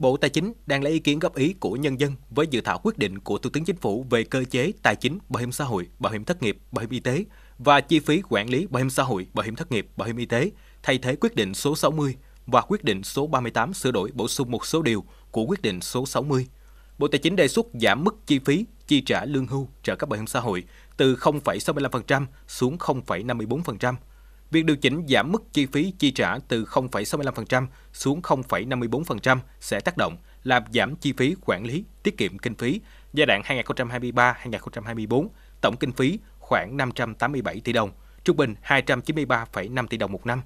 Bộ Tài chính đang lấy ý kiến góp ý của nhân dân với dự thảo quyết định của Thủ tướng Chính phủ về cơ chế tài chính, bảo hiểm xã hội, bảo hiểm thất nghiệp, bảo hiểm y tế và chi phí quản lý bảo hiểm xã hội, bảo hiểm thất nghiệp, bảo hiểm y tế, thay thế quyết định số 60 và quyết định số 38 sửa đổi bổ sung một số điều của quyết định số 60. Bộ Tài chính đề xuất giảm mức chi phí chi trả lương hưu trợ cấp bảo hiểm xã hội từ 0,65% xuống 0,54% Việc điều chỉnh giảm mức chi phí chi trả từ 0,65% xuống 0,54% sẽ tác động làm giảm chi phí quản lý, tiết kiệm kinh phí giai đoạn 2023-2024, tổng kinh phí khoảng 587 tỷ đồng, trung bình 293,5 tỷ đồng một năm